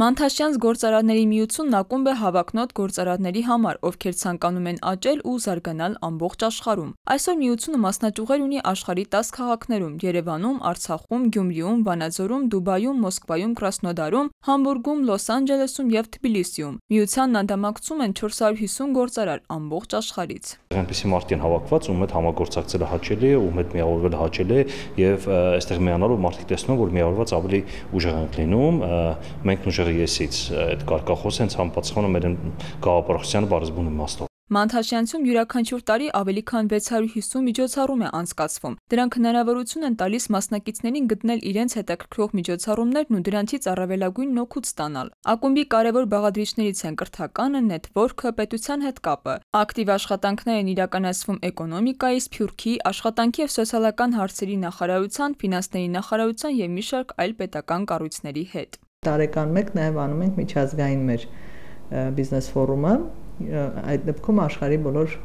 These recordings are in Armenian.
Մանթաշյանց գործարանների միությունն ակումբ է հավակնոտ գործարանների համար, ովքեր ցանկանում են աճել ու զարգանալ ամբողջ աշխարհում։ Այսօր միությունը մասնաճյուղեր ունի աշխարհի 10 քաղաքներում՝ Երևանում, Արցախում, Գյումրիում, Վանաձորում, Դուբայում, Մոսկվայում, Կրասնոդարում, Համբուրգում, Լոս Անջելեսում եւ Թբիլիսիում։ Միությանն անդամակցում են 450 գործարար ամբողջ աշխարհից։ Այնպիսի մարդիկ են հավաքված, ում հետ համագործակցելը հաճելի է, ում հետ միավորվել հաճելի է եւ այստեղ միանալով մարդիկ տեսնում, որ միավորված ավելի ուժեղ են լինում, մենք նույն ՇՂԵՍ-ից այդ կարկախոս հենց համապատասխանում մեր գաղափարախոսյան բարձբուն իմաստով։ Մանթաշյանցում յուրաքանչյուր տարի ավելի քան 650 միջոցառում է անցկացվում։ Դրանք հնարավորություն են տալիս մասնակիցներին գտնել իրենց հետաքրքրող միջոցառումներն ու դրանցից առավելագույն օգուտ ստանալ։ Ակումբի կարևոր բաղադրիչներից են կրթականը, նեթվորքը, պետության հետ կապը։ Ակտիվ աշխատանքներ են իրականացվում էկոնոմիկայի, սփյուռքի, աշխատանքի եւ սոցիալական հարցերի նախարարության, ֆինանսների նախարարության եւ մի շարք այլ պետական կառույցների հետ։ Տարեկան մեկ նաև անում ենք միջազգային մեր բիզնես ֆորումը, այդ դեպքում աշխարի բոլոր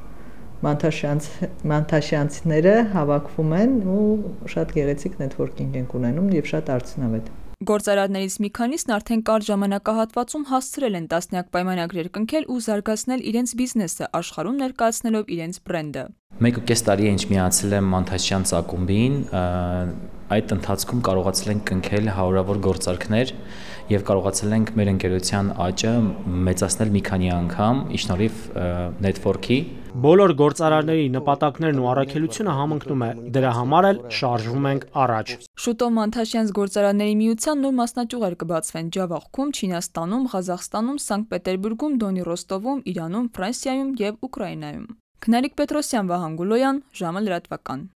մանթաշյանց մանթաշյանցները հավաքվում են ու շատ գեղեցիկ նեթվորքինգ են ունենում եւ շատ արդյունավետ։ Գործարաններից մի քանիսն արդեն կար ժամանակահատվածում հասցրել են տասնյակ պայմանագրեր կնքել ու զարգացնել իրենց բիզնեսը աշխարհում ներկայացնելով իրենց բրենդը։ 1.5 տարի է ինչ միացել եմ Մանթաշյան ցակումբին, այդ ընթացքում կարողացել ենք կնքել հարյուրավոր գործարքներ եւ կարողացել ենք մեր ընկերության աճը մեծացնել մի քանի անգամ իշնորհիվ network-ի Բոլոր գործարարների նպատակներն ու առաքելությունը համընկնում է։ Դրա համար էլ շարժվում ենք առաջ։ Շուտով Մանթաշյանց գործարանների միության նոր մասնաճյուղեր կբացվեն Ջավախքում, Չինաստանում, Ղազախստանում, Սանկտ Պետերբուրգում, Դոնի Ռոստովում, Իրանում, Ֆրանսիայում եւ Ուկրաինայում։ Քնարիկ Պետրոսյան, Վահան Գուլոյան, ժամը լրատվական։